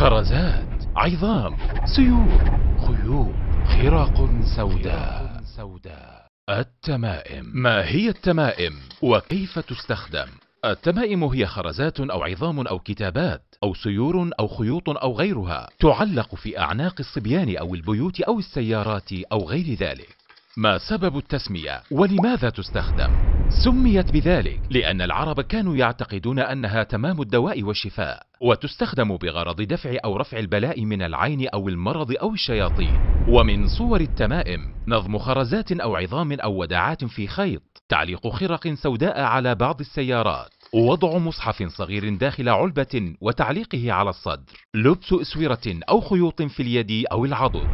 خرزات عظام سيور خيوط خراق سوداء التمائم ما هي التمائم وكيف تستخدم التمائم هي خرزات أو عظام أو كتابات أو سيور أو خيوط أو غيرها تعلق في أعناق الصبيان أو البيوت أو السيارات أو غير ذلك ما سبب التسمية ولماذا تستخدم سميت بذلك لأن العرب كانوا يعتقدون أنها تمام الدواء والشفاء وتستخدم بغرض دفع أو رفع البلاء من العين أو المرض أو الشياطين ومن صور التمائم نظم خرزات أو عظام أو وداعات في خيط تعليق خرق سوداء على بعض السيارات وضع مصحف صغير داخل علبة وتعليقه على الصدر لبس أسورة أو خيوط في اليد أو العضد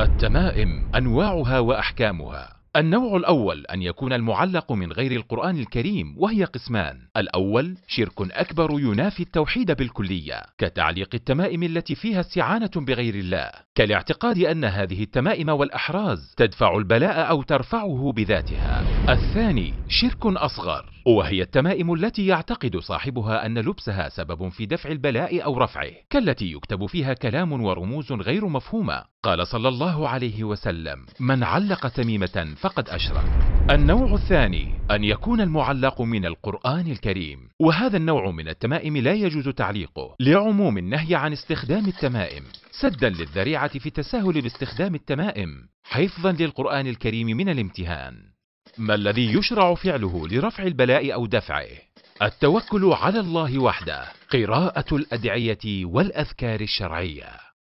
التمائم أنواعها وأحكامها النوع الأول أن يكون المعلق من غير القرآن الكريم وهي قسمان الأول شرك أكبر ينافي التوحيد بالكلية كتعليق التمائم التي فيها استعانة بغير الله كالاعتقاد أن هذه التمائم والأحراز تدفع البلاء أو ترفعه بذاتها الثاني شرك أصغر وهي التمائم التي يعتقد صاحبها أن لبسها سبب في دفع البلاء أو رفعه كالتي يكتب فيها كلام ورموز غير مفهومة قال صلى الله عليه وسلم من علق تميمة فقد أشرك النوع الثاني أن يكون المعلق من القرآن الكريم وهذا النوع من التمائم لا يجوز تعليقه لعموم النهي عن استخدام التمائم سدا للذريعة في التساهل باستخدام التمائم حفظا للقرآن الكريم من الامتهان ما الذي يشرع فعله لرفع البلاء أو دفعه؟ التوكل على الله وحده قراءة الأدعية والأذكار الشرعية